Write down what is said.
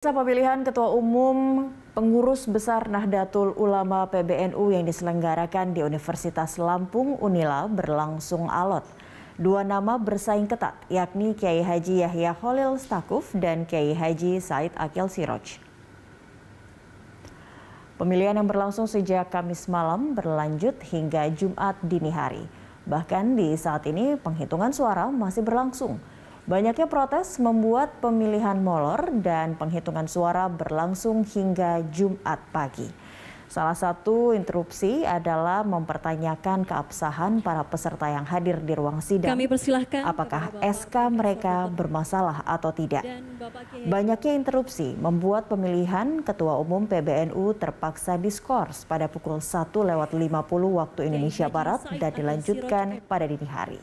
Masa pemilihan Ketua Umum Pengurus Besar Nahdlatul Ulama PBNU yang diselenggarakan di Universitas Lampung Unila berlangsung alot. Dua nama bersaing ketat, yakni Kiai Haji Yahya Holil Stakuf dan Kiai Haji Said Akil Siroj. Pemilihan yang berlangsung sejak Kamis malam berlanjut hingga Jumat dini hari. Bahkan di saat ini penghitungan suara masih berlangsung. Banyaknya protes membuat pemilihan molor dan penghitungan suara berlangsung hingga Jumat pagi. Salah satu interupsi adalah mempertanyakan keabsahan para peserta yang hadir di ruang sidang. Kami persilahkan apakah SK mereka bermasalah atau tidak. Banyaknya interupsi membuat pemilihan Ketua Umum PBNU terpaksa diskors pada pukul 1 lewat 50 waktu Indonesia Barat dan dilanjutkan pada dini hari.